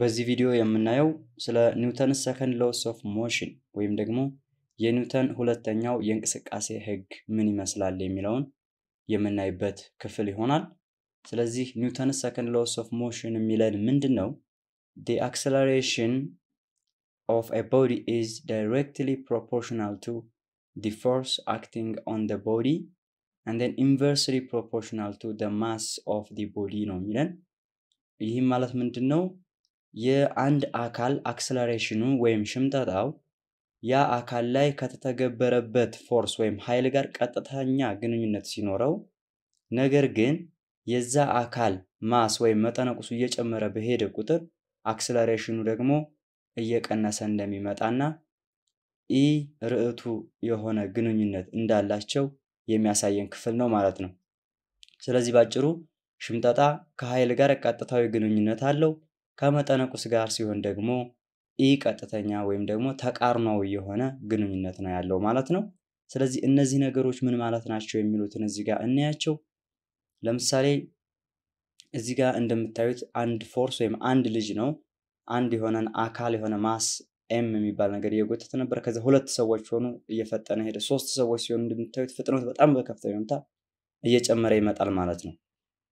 በዚህ ቪዲዮ የምናየው ስለ ኒውተን ሰከንድ ሎስ ኦፍ ሞሽን ወይም ደግሞ የኒውተን ሁለተኛው የእንቅስቃሴ ህግ ምን ይመስላል የሚለውን የምናይበት ክፍል ይሆናል። ስለዚህ ኒውተን ሰከንድ ሎስ ኦፍ ሞሽን የሚለን ምንድን ነው? ዲ አክሰለሬሽን ኦፍ ኤ ቦዲ ኢዝ ዳይሬክትሊ ፕሮፖርሽናል ቱ ዲ ፎርስ አክቲንግ ኦን ደ ቦዲ አንድ ን ኢንቨርስሊ ፕሮፖርሽናል ቱ ደ ማስ ኦፍ ዲ ቦዲ ነው የሚለን። ይህም ማለት ምንድን ነው? የአንድ አካል አክስለሬሽኑ ወይም ሽምጠጣው ያ አካል ላይ ከተተገበረበት ፎርስ ወይም ኃይል ጋር ቀጥተኛ ግንኙነት ሲኖረው፣ ነገር ግን የዛ አካል ማስ ወይም መጠነቁሱ እየጨመረ በሄደ ቁጥር አክስለሬሽኑ ደግሞ እየቀነሰ እንደሚመጣና ኢ ርዕቱ የሆነ ግንኙነት እንዳላቸው የሚያሳየን ክፍል ነው ማለት ነው። ስለዚህ ባጭሩ ሽምጠጣ ከኃይል ጋር ቀጥታዊ ግንኙነት አለው። ከመጠነ ቁስ ጋር ሲሆን ደግሞ ኢ ቀጥተኛ ወይም ደግሞ ተቃርኗዊ የሆነ ግንኙነት ነው ያለው ማለት ነው። ስለዚህ እነዚህ ነገሮች ምን ማለት ናቸው የሚሉትን እዚህ ጋር እናያቸው። ለምሳሌ እዚህ ጋር እንደምታዩት አንድ ፎርስ ወይም አንድ ልጅ ነው አንድ የሆነን አካል የሆነ ማስ ኤም የሚባል ነገር እየጎተተ ነበር። ከዚ ሁለት ሰዎች ሆኑ እየፈጠነ ሄደ። ሶስት ሰዎች ሲሆኑ እንደምታዩት ፍጥነት በጣም በከፍተኛ ሁኔታ እየጨመረ ይመጣል ማለት ነው።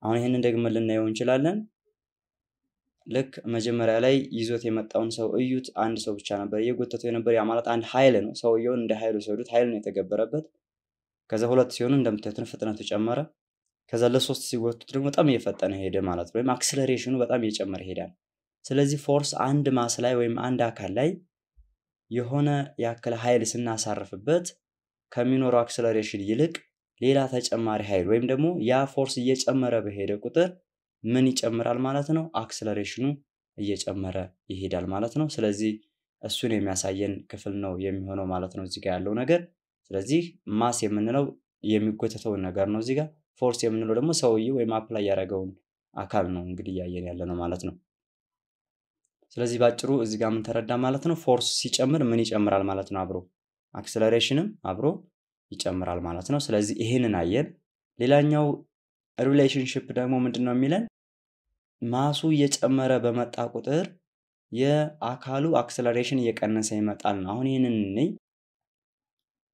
አሁን ይህንን ደግመን ልናየው እንችላለን። ልክ መጀመሪያ ላይ ይዞት የመጣውን ሰው እዩት። አንድ ሰው ብቻ ነበር እየጎተተው የነበር። ያ ማለት አንድ ኃይል ነው። ሰውየውን እንደ ኃይሉ ሲወዱት ኃይል ነው የተገበረበት። ከዛ ሁለት ሲሆኑ እንደምታዩትን ፍጥነቱ ጨመረ። ከዛ ለሶስት ሲጎቱት ደግሞ በጣም እየፈጠነ ሄደ ማለት ነው። ወይም አክስለሬሽኑ በጣም እየጨመረ ይሄዳል። ስለዚህ ፎርስ አንድ ማስ ላይ ወይም አንድ አካል ላይ የሆነ ያክል ኃይል ስናሳርፍበት ከሚኖረው አክስለሬሽን ይልቅ ሌላ ተጨማሪ ኃይል ወይም ደግሞ ያ ፎርስ እየጨመረ በሄደ ቁጥር ምን ይጨምራል ማለት ነው? አክስለሬሽኑ እየጨመረ ይሄዳል ማለት ነው። ስለዚህ እሱን የሚያሳየን ክፍል ነው የሚሆነው ማለት ነው እዚጋ ያለው ነገር። ስለዚህ ማስ የምንለው የሚጎተተውን ነገር ነው እዚጋ ፎርስ የምንለው ደግሞ ሰውዬው ወይም አፕላይ ያደረገውን አካል ነው እንግዲህ እያየን ያለ ነው ማለት ነው። ስለዚህ ባጭሩ እዚ ጋር ምን ማለት ነው? ፎርስ ሲጨምር ምን ይጨምራል ማለት ነው? አብሮ አክስለሬሽንም አብሮ ይጨምራል ማለት ነው። ስለዚህ ይህንን አየን። ሌላኛው ሪሌሽንሽፕ ደግሞ ምንድን ነው የሚለን ማሱ እየጨመረ በመጣ ቁጥር የአካሉ አክሰለሬሽን እየቀነሰ ይመጣል ነው። አሁን ይህንን እንይ።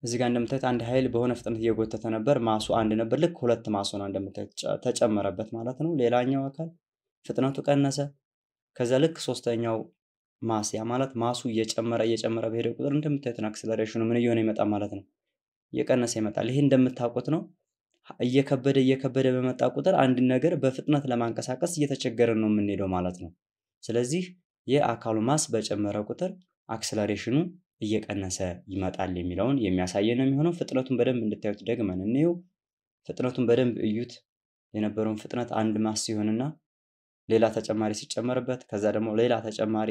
እዚህ ጋር እንደምታዩት አንድ ኃይል በሆነ ፍጥነት እየጎተተ ነበር። ማሱ አንድ ነበር። ልክ ሁለት ማሱ ነው እንደምታዩት ተጨመረበት ማለት ነው። ሌላኛው አካል ፍጥነቱ ቀነሰ። ከዛ ልክ ሶስተኛው ማስ ያ ማለት ማሱ እየጨመረ እየጨመረ በሄደ ቁጥር እንደምታዩትን አክሰለሬሽኑ ምን እየሆነ ይመጣል ማለት ነው፣ እየቀነሰ ይመጣል። ይህ እንደምታውቁት ነው። እየከበደ እየከበደ በመጣ ቁጥር አንድን ነገር በፍጥነት ለማንቀሳቀስ እየተቸገረን ነው የምንሄደው ማለት ነው። ስለዚህ የአካሉ ማስ በጨመረ ቁጥር አክስለሬሽኑ እየቀነሰ ይመጣል የሚለውን የሚያሳየ ነው የሚሆነው። ፍጥነቱን በደንብ እንድታዩት ደግመን እንየው። ፍጥነቱን በደንብ እዩት። የነበረውን ፍጥነት አንድ ማስ ሲሆንና ሌላ ተጨማሪ ሲጨመርበት፣ ከዛ ደግሞ ሌላ ተጨማሪ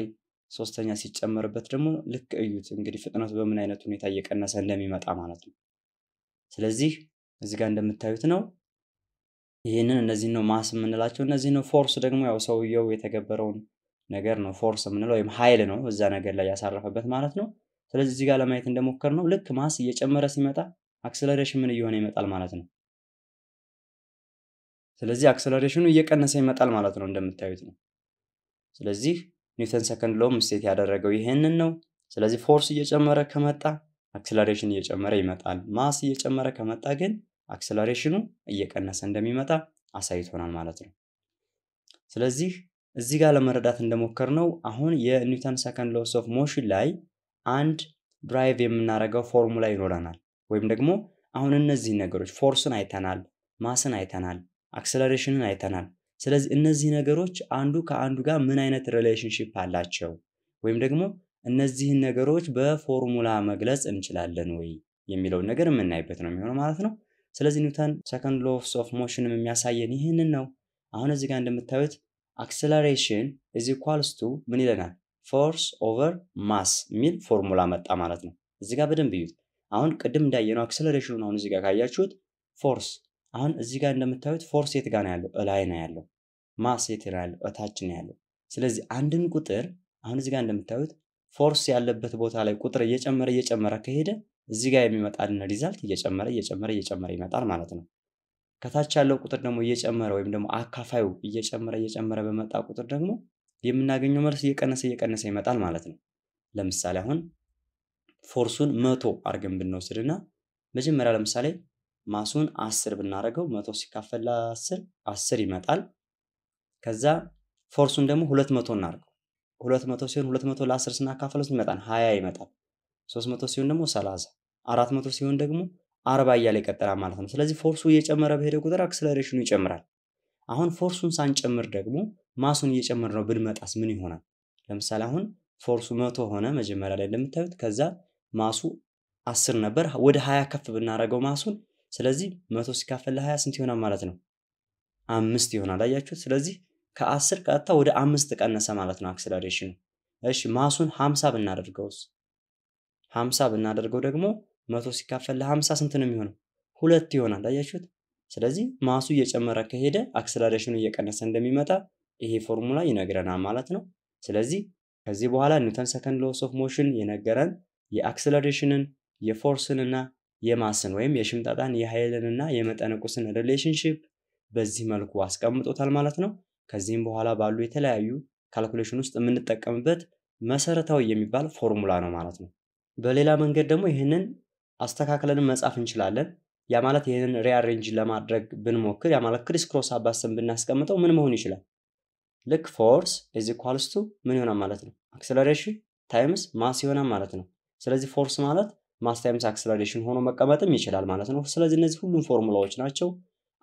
ሶስተኛ ሲጨመርበት ደግሞ ልክ እዩት እንግዲህ ፍጥነቱ በምን አይነት ሁኔታ እየቀነሰ እንደሚመጣ ማለት ነው። ስለዚህ እዚህ ጋር እንደምታዩት ነው። ይህንን እነዚህ ነው ማስ የምንላቸው እነዚህ ነው። ፎርስ ደግሞ ያው ሰውየው የተገበረውን ነገር ነው ፎርስ የምንለው ወይም ኃይል ነው እዛ ነገር ላይ ያሳረፈበት ማለት ነው። ስለዚህ እዚህ ጋር ለማየት እንደሞከር ነው ልክ ማስ እየጨመረ ሲመጣ አክስለሬሽን ምን እየሆነ ይመጣል ማለት ነው። ስለዚህ አክሰለሬሽኑ እየቀነሰ ይመጣል ማለት ነው እንደምታዩት ነው። ስለዚህ ኒውተን ሰከንድ ሎም ስቴት ያደረገው ይህንን ነው። ስለዚህ ፎርስ እየጨመረ ከመጣ አክሰለሬሽን እየጨመረ ይመጣል። ማስ እየጨመረ ከመጣ ግን አክሰለሬሽኑ እየቀነሰ እንደሚመጣ አሳይቶናል ማለት ነው። ስለዚህ እዚህ ጋር ለመረዳት እንደሞከር ነው አሁን የኒውተን ሰከንድ ሎስ ኦፍ ሞሽን ላይ አንድ ድራይቭ የምናደርገው ፎርሙላ ይኖረናል። ወይም ደግሞ አሁን እነዚህ ነገሮች ፎርስን አይተናል፣ ማስን አይተናል፣ አክሰለሬሽንን አይተናል። ስለዚህ እነዚህ ነገሮች አንዱ ከአንዱ ጋር ምን አይነት ሪሌሽንሽፕ አላቸው ወይም ደግሞ እነዚህን ነገሮች በፎርሙላ መግለጽ እንችላለን ወይ የሚለውን ነገር የምናይበት ነው የሚሆነው ማለት ነው። ስለዚህ ኒውተን ሰከንድ ሎስ ኦፍ ሞሽንም የሚያሳየን ይህንን ነው። አሁን እዚህ ጋር እንደምታዩት አክሰለሬሽን ኢዝ ኢኳልስ ቱ ምን ይለናል? ፎርስ ኦቨር ማስ የሚል ፎርሙላ መጣ ማለት ነው። እዚህ ጋር በደንብ እዩት። አሁን ቅድም እንዳየነው አክሰለሬሽኑን አሁን እዚህ ጋር ካያችሁት ፎርስ አሁን እዚህ ጋር እንደምታዩት ፎርስ የት ጋር ነው ያለው? እላይ ነው ያለው። ማስ የት ነው ያለው? እታች ነው ያለው። ስለዚህ አንድን ቁጥር አሁን እዚህ ጋር እንደምታዩት ፎርስ ያለበት ቦታ ላይ ቁጥር እየጨመረ እየጨመረ ከሄደ እዚህ ጋር የሚመጣልን ሪዛልት እየጨመረ እየጨመረ እየጨመረ ይመጣል ማለት ነው። ከታች ያለው ቁጥር ደግሞ እየጨመረ ወይም ደግሞ አካፋዩ እየጨመረ እየጨመረ በመጣ ቁጥር ደግሞ የምናገኘው መልስ እየቀነሰ እየቀነሰ ይመጣል ማለት ነው። ለምሳሌ አሁን ፎርሱን መቶ አድርገን ብንወስድና መጀመሪያ ለምሳሌ ማሱን አስር ብናደርገው መቶ ሲካፈል አስር አስር ይመጣል። ከዛ ፎርሱን ደግሞ ሁለት መቶ እናደርገው ሁለት መቶ ሲሆን ሁለት መቶ ለአስር ስናካፈለው ስንት ይመጣል? ሀያ ይመጣል። ሶስት መቶ ሲሆን ደግሞ ሰላሳ አራት መቶ ሲሆን ደግሞ አርባ እያለ ይቀጥላል ማለት ነው። ስለዚህ ፎርሱ እየጨመረ በሄደ ቁጥር አክስለሬሽኑ ይጨምራል። አሁን ፎርሱን ሳንጨምር ደግሞ ማሱን እየጨመር ነው ብንመጣስ ምን ይሆናል? ለምሳሌ አሁን ፎርሱ መቶ ሆነ መጀመሪያ ላይ እንደምታዩት። ከዛ ማሱ አስር ነበር ወደ ሀያ ከፍ ብናደርገው ማሱን። ስለዚህ መቶ ሲካፈል ለሀያ ስንት ይሆናል ማለት ነው? አምስት ይሆናል። አያችሁት? ስለዚህ ከአስር ቀጥታ ወደ አምስት ቀነሰ ማለት ነው አክስለሬሽኑ። እሺ ማሱን ሀምሳ ብናደርገውስ ሀምሳ ብናደርገው ደግሞ መቶ ሲካፈል ለሀምሳ ስንት ነው የሚሆነው? ሁለት ይሆናል። አያችሁት? ስለዚህ ማሱ እየጨመረ ከሄደ አክስለሬሽኑ እየቀነሰ እንደሚመጣ ይሄ ፎርሙላ ይነግረናል ማለት ነው። ስለዚህ ከዚህ በኋላ ኒውተን ሰከንድ ሎስ ኦፍ ሞሽን የነገረን የአክስለሬሽንን የፎርስንና የማስን ወይም የሽምጣጣን የኃይልንና የመጠነቁስን ሪሌሽንሽፕ በዚህ መልኩ አስቀምጦታል ማለት ነው። ከዚህም በኋላ ባሉ የተለያዩ ካልኩሌሽን ውስጥ የምንጠቀምበት መሰረታዊ የሚባል ፎርሙላ ነው ማለት ነው። በሌላ መንገድ ደግሞ ይህንን አስተካክለን መጻፍ እንችላለን። ያ ማለት ይህንን ሪአሬንጅ ለማድረግ ብንሞክር ያ ማለት ክሪስ ክሮስ አባስን ብናስቀምጠው ምን መሆን ይችላል? ልክ ፎርስ ኢዝ ኳልስቱ ምን ይሆናል ማለት ነው? አክሰለሬሽን ታይምስ ማስ ይሆናል ማለት ነው። ስለዚህ ፎርስ ማለት ማስ ታይምስ አክሰለሬሽን ሆኖ መቀመጥም ይችላል ማለት ነው። ስለዚህ እነዚህ ሁሉም ፎርሙላዎች ናቸው፣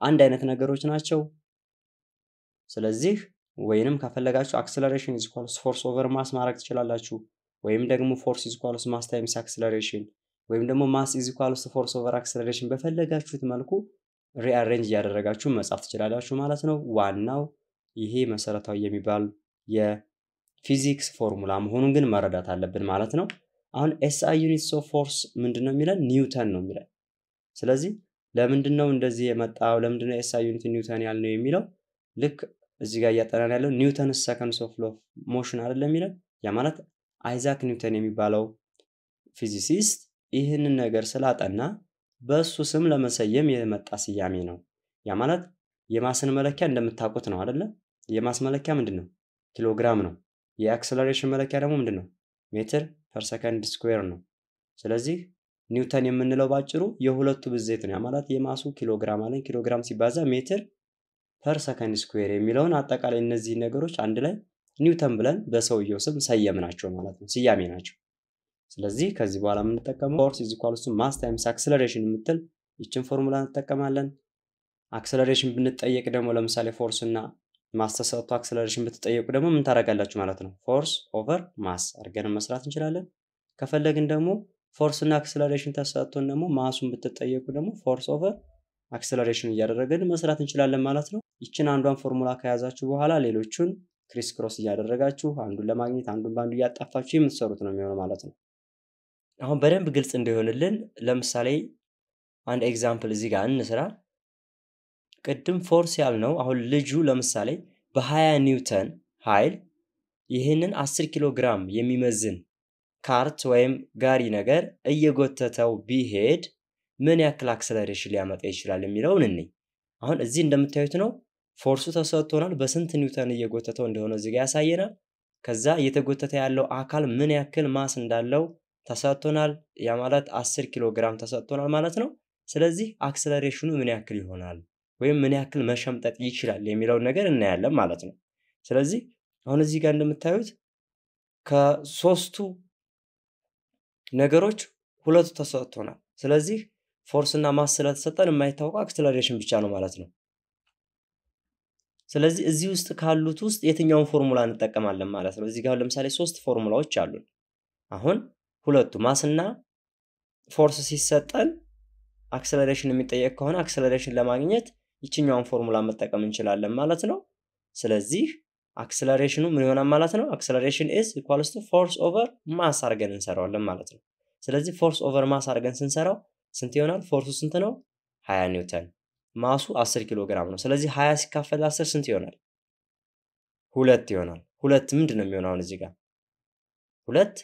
አንድ አይነት ነገሮች ናቸው። ስለዚህ ወይንም ከፈለጋችሁ አክስለሬሽን ኢዝ ኢኳልስ ፎርስ ኦቨር ማስ ማድረግ ትችላላችሁ። ወይም ደግሞ ፎርስ ኢዝ ኢኳልስ ማስ ታይምስ አክስለሬሽን ወይም ደግሞ ማስ ኢዝ ኢኳልስ ፎርስ ኦቨር አክስለሬሽን በፈለጋችሁት መልኩ ሪአሬንጅ እያደረጋችሁ መጻፍ ትችላላችሁ ማለት ነው። ዋናው ይሄ መሰረታዊ የሚባል የፊዚክስ ፎርሙላ መሆኑን ግን መረዳት አለብን ማለት ነው። አሁን ኤስአይ ዩኒትስ ኦፍ ፎርስ ምንድን ነው የሚለን? ኒውተን ነው የሚለን። ስለዚህ ለምንድን ነው እንደዚህ የመጣው? ለምንድነው ነው ኤስአይ ዩኒት ኒውተን ያልነው የሚለው ልክ እዚህ ጋር እያጠናን ያለው ኒውተን ሰከንድ ኦፍ ሎ ሞሽን አይደለም የሚለን ያ ማለት አይዛክ ኒውተን የሚባለው ፊዚሲስት ይህንን ነገር ስላጠና በእሱ ስም ለመሰየም የመጣ ስያሜ ነው። ያ ማለት የማስን መለኪያ እንደምታውቁት ነው አደለ የማስ መለኪያ ምንድን ነው? ኪሎግራም ነው። የአክሰለሬሽን መለኪያ ደግሞ ምንድን ነው? ሜትር ፐርሰከንድ ስኩዌር ነው። ስለዚህ ኒውተን የምንለው ባጭሩ የሁለቱ ብዜት ነው። ያ ማለት የማሱ ኪሎግራም አለን። ኪሎግራም ሲባዛ ሜትር ፐር ሰከንድ ስኩዌር የሚለውን አጠቃላይ እነዚህ ነገሮች አንድ ላይ ኒውተን ብለን በሰውየው ስም ሰየም ናቸው ማለት ነው፣ ስያሜ ናቸው። ስለዚህ ከዚህ በኋላ የምንጠቀመው ፎርስ ኢዝ ኢኳልስ ማስ ታይምስ አክስለሬሽን የምትል ይችን ፎርሙላ እንጠቀማለን። አክስለሬሽን ብንጠየቅ ደግሞ ለምሳሌ ፎርስ እና ማስ ተሰጥቶ አክስለሬሽን ብትጠየቁ ደግሞ ምን ታደርጋላችሁ ማለት ነው? ፎርስ ኦቨር ማስ አድርገን መስራት እንችላለን። ከፈለግን ደግሞ ፎርስ እና አክስለሬሽን ተሰጥቶን ደግሞ ማሱን ብትጠየቁ ደግሞ ፎርስ ኦቨር አክሰለሬሽን እያደረግን መስራት እንችላለን ማለት ነው። ይችን አንዷን ፎርሙላ ከያዛችሁ በኋላ ሌሎቹን ክሪስ ክሮስ እያደረጋችሁ አንዱን ለማግኘት አንዱን በአንዱ እያጣፋችሁ የምትሰሩት ነው የሚሆነው ማለት ነው። አሁን በደንብ ግልጽ እንዲሆንልን ለምሳሌ አንድ ኤግዛምፕል እዚህ ጋር እንስራ። ቅድም ፎርስ ያልነው አሁን ልጁ ለምሳሌ በ20 ኒውተን ኃይል ይህንን 10 ኪሎ ግራም የሚመዝን ካርት ወይም ጋሪ ነገር እየጎተተው ቢሄድ ምን ያክል አክሰለሬሽን ሊያመጣ ይችላል የሚለውን እኔ አሁን እዚህ እንደምታዩት ነው ፎርሱ ተሰጥቶናል። በስንት ኒውተን እየጎተተው እንደሆነ እዚጋ ያሳየናል። ከዛ እየተጎተተ ያለው አካል ምን ያክል ማስ እንዳለው ተሰጥቶናል። ያ ማለት 10 ኪሎ ግራም ተሰጥቶናል ማለት ነው። ስለዚህ አክሰለሬሽኑ ምን ያክል ይሆናል ወይም ምን ያክል መሸምጠጥ ይችላል የሚለውን ነገር እናያለን ማለት ነው። ስለዚህ አሁን እዚህ ጋር እንደምታዩት ከሶስቱ ነገሮች ሁለቱ ተሰጥቶናል። ስለዚህ ፎርስ እና ማስ ስለተሰጠን የማይታወቀው አክስለሬሽን ብቻ ነው ማለት ነው። ስለዚህ እዚህ ውስጥ ካሉት ውስጥ የትኛውን ፎርሙላ እንጠቀማለን ማለት ነው። እዚህ ጋር ለምሳሌ ሶስት ፎርሙላዎች አሉን። አሁን ሁለቱ ማስና ፎርስ ሲሰጠን አክስለሬሽን የሚጠየቅ ከሆነ አክስለሬሽን ለማግኘት ይችኛውን ፎርሙላ መጠቀም እንችላለን ማለት ነው። ስለዚህ አክስለሬሽኑ ምን ይሆናል ማለት ነው? አክስለሬሽን ኢዝ ኢኳልስ ቱ ፎርስ ኦቨር ማስ አድርገን እንሰራዋለን ማለት ነው። ስለዚህ ፎርስ ኦቨር ማስ አድርገን ስንሰራው ስንት ይሆናል? ፎርሱ ስንት ነው? 20 ኒውተን። ማሱ 10 ኪሎ ግራም ነው። ስለዚህ 20 ሲካፈል 10 ስንት ይሆናል? ሁለት ይሆናል። ሁለት ምንድን ነው የሚሆነው አሁን እዚህ ጋር ሁለት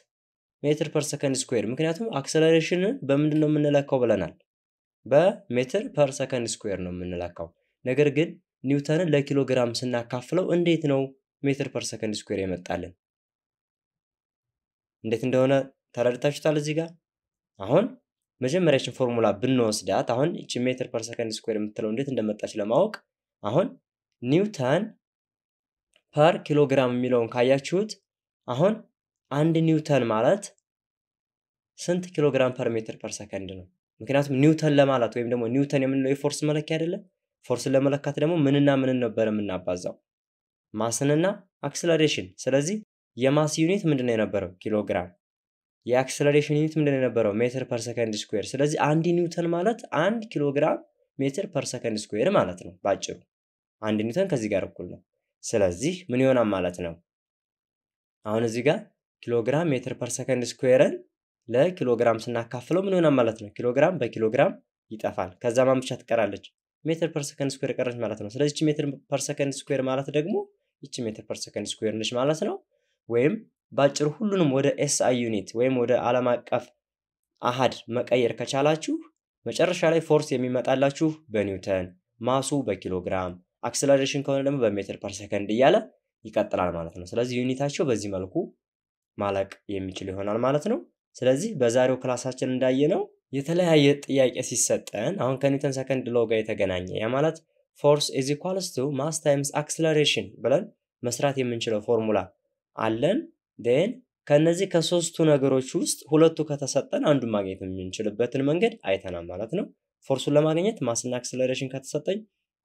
ሜትር ፐር ሰከንድ ስኩዌር። ምክንያቱም አክሰለሬሽንን በምንድን ነው የምንለካው ብለናል? በሜትር ፐር ሰከንድ ስኩዌር ነው የምንለካው። ነገር ግን ኒውተንን ለኪሎ ግራም ስናካፍለው እንዴት ነው ሜትር ፐር ሰከንድ ስኩዌር የመጣልን? እንዴት እንደሆነ ተረድታችሁታል? እዚህ ጋር አሁን መጀመሪያችን ፎርሙላ ብንወስዳት አሁን ይቺ ሜትር ፐር ሰከንድ ስኩዌር የምትለው እንዴት እንደመጣች ለማወቅ አሁን ኒውተን ፐር ኪሎግራም የሚለውን ካያችሁት አሁን አንድ ኒውተን ማለት ስንት ኪሎግራም ፐር ሜትር ፐር ሰከንድ ነው። ምክንያቱም ኒውተን ለማለት ወይም ደግሞ ኒውተን የምንለው የፎርስ መለኪያ አይደለም። ፎርስን ለመለካት ደግሞ ምንና ምንን ነበር የምናባዛው? ማስንና አክስለሬሽን። ስለዚህ የማስ ዩኒት ምንድን ነው የነበረው? ኪሎግራም። የአክስለሬሽን ዩኒት ምንድን የነበረው ሜትር ፐር ሰከንድ ስኩዌር። ስለዚህ አንድ ኒውተን ማለት አንድ ኪሎግራም ሜትር ፐር ሰከንድ ስኩዌር ማለት ነው። በአጭሩ አንድ ኒውተን ከዚህ ጋር እኩል ነው። ስለዚህ ምን ይሆናል ማለት ነው? አሁን እዚህ ጋር ኪሎግራም ሜትር ፐር ሰከንድ ስኩዌርን ለኪሎግራም ስናካፍለው ምን ይሆናል ማለት ነው? ኪሎግራም በኪሎግራም ይጠፋል። ከዛ ማን ብቻ ትቀራለች? ሜትር ፐር ሰከንድ ስኩዌር ቀረች ማለት ነው። ስለዚህ ሜትር ፐር ሰከንድ ስኩዌር ማለት ደግሞ ይቺ ሜትር ፐር ሰከንድ ስኩዌር ነች ማለት ነው። ወይም ባጭሩ ሁሉንም ወደ ኤስአይ ዩኒት ወይም ወደ ዓለም አቀፍ አሃድ መቀየር ከቻላችሁ መጨረሻ ላይ ፎርስ የሚመጣላችሁ በኒውተን፣ ማሱ በኪሎግራም፣ አክስለሬሽን ከሆነ ደግሞ በሜትር ፐር ሰከንድ እያለ ይቀጥላል ማለት ነው። ስለዚህ ዩኒታቸው በዚህ መልኩ ማለቅ የሚችል ይሆናል ማለት ነው። ስለዚህ በዛሬው ክላሳችን ነው የተለያየ ጥያቄ ሲሰጠን አሁን ከኒውተን ሰከንድ ሎ ጋር የተገናኘ ያ ማለት ፎርስ ኢዝ ኢኳልስ ቱ ማስ ታይምስ አክስለሬሽን ብለን መስራት የምንችለው ፎርሙላ አለን። ዴን ከነዚህ ከሶስቱ ነገሮች ውስጥ ሁለቱ ከተሰጠን አንዱን ማግኘት የምንችልበትን መንገድ አይተናል ማለት ነው። ፎርሱን ለማግኘት ማስና አክስለሬሽን ከተሰጠኝ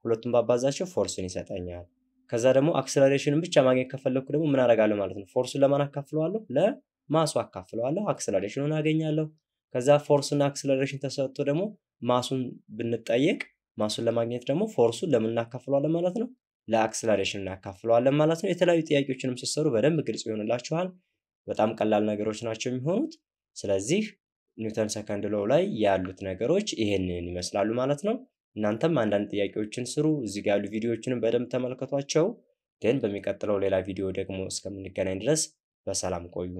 ሁለቱን ባባዛቸው ፎርስን ይሰጠኛል። ከዛ ደግሞ አክስለሬሽንን ብቻ ማግኘት ከፈለግኩ ደግሞ ምን አደርጋለሁ ማለት ነው። ፎርሱን ለማን አካፍለዋለሁ? ለማሱ አካፍለዋለሁ። አክስለሬሽኑን አገኛለሁ። ከዛ ፎርስና አክስለሬሽን ተሰጥቶ ደግሞ ማሱን ብንጠየቅ ማሱን ለማግኘት ደግሞ ፎርሱን ለምን እናካፍለዋለን ማለት ነው? ለአክስለሬሽን እናካፍለዋለን ማለት ነው። የተለያዩ ጥያቄዎችንም ስትሰሩ በደንብ ግልጽ ይሆንላችኋል። በጣም ቀላል ነገሮች ናቸው የሚሆኑት። ስለዚህ ኒውተን ሰከንድ ሎው ላይ ያሉት ነገሮች ይሄንን ይመስላሉ ማለት ነው። እናንተም አንዳንድ ጥያቄዎችን ስሩ። እዚህ ጋር ያሉ ቪዲዮዎችንም በደንብ ተመልከቷቸው። ግን በሚቀጥለው ሌላ ቪዲዮ ደግሞ እስከምንገናኝ ድረስ በሰላም ቆዩ።